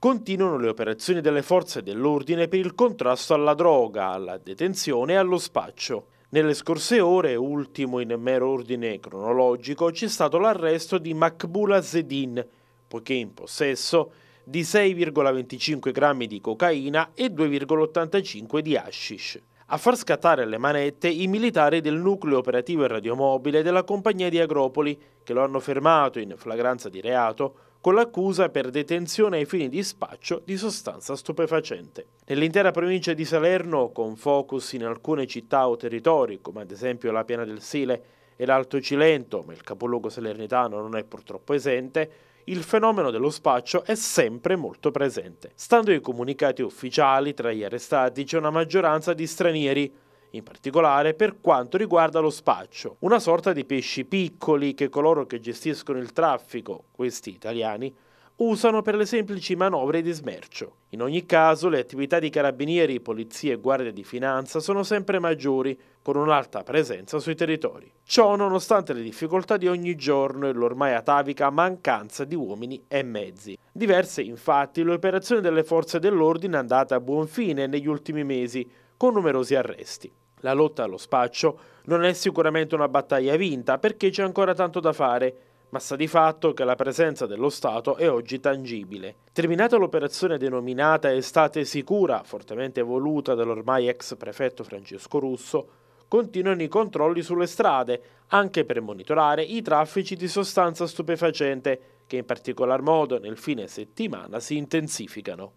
Continuano le operazioni delle forze dell'ordine per il contrasto alla droga, alla detenzione e allo spaccio. Nelle scorse ore, ultimo in mero ordine cronologico, c'è stato l'arresto di Makbula Zedin, poiché in possesso di 6,25 grammi di cocaina e 2,85 di hashish. A far scattare le manette i militari del nucleo operativo e radiomobile della compagnia di Agropoli, che lo hanno fermato in flagranza di reato con l'accusa per detenzione ai fini di spaccio di sostanza stupefacente. Nell'intera provincia di Salerno, con focus in alcune città o territori, come ad esempio la Piana del Sile e l'Alto Cilento, ma il capoluogo salernitano non è purtroppo esente, il fenomeno dello spaccio è sempre molto presente. Stando ai comunicati ufficiali, tra gli arrestati c'è una maggioranza di stranieri, in particolare per quanto riguarda lo spaccio, una sorta di pesci piccoli che coloro che gestiscono il traffico, questi italiani, usano per le semplici manovre di smercio. In ogni caso le attività di carabinieri, polizia e guardie di finanza sono sempre maggiori, con un'alta presenza sui territori. Ciò nonostante le difficoltà di ogni giorno e l'ormai atavica mancanza di uomini e mezzi. Diverse infatti le operazioni delle forze dell'ordine andate a buon fine negli ultimi mesi, con numerosi arresti. La lotta allo spaccio non è sicuramente una battaglia vinta perché c'è ancora tanto da fare ma sta di fatto che la presenza dello Stato è oggi tangibile. Terminata l'operazione denominata Estate Sicura, fortemente voluta dall'ormai ex prefetto Francesco Russo, continuano i controlli sulle strade, anche per monitorare i traffici di sostanza stupefacente, che in particolar modo nel fine settimana si intensificano.